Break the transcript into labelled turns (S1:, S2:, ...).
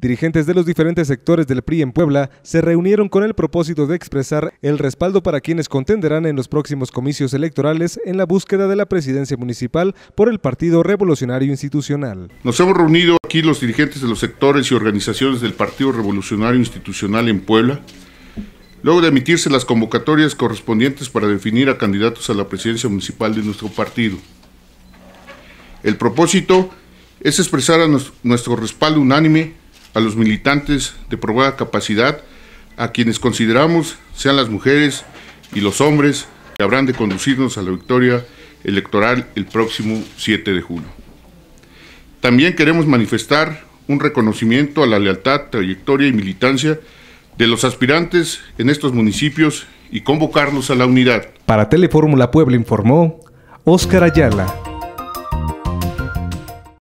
S1: Dirigentes de los diferentes sectores del PRI en Puebla se reunieron con el propósito de expresar el respaldo para quienes contenderán en los próximos comicios electorales en la búsqueda de la presidencia municipal por el Partido Revolucionario Institucional.
S2: Nos hemos reunido aquí los dirigentes de los sectores y organizaciones del Partido Revolucionario Institucional en Puebla, luego de emitirse las convocatorias correspondientes para definir a candidatos a la presidencia municipal de nuestro partido. El propósito es expresar a nuestro respaldo unánime a los militantes de probada capacidad, a quienes consideramos sean las mujeres y los hombres que habrán de conducirnos a la victoria electoral el próximo 7 de junio. También queremos manifestar un reconocimiento a la lealtad, trayectoria y militancia de los aspirantes en estos municipios y convocarlos a la unidad.
S1: Para Telefórmula Puebla informó Óscar Ayala.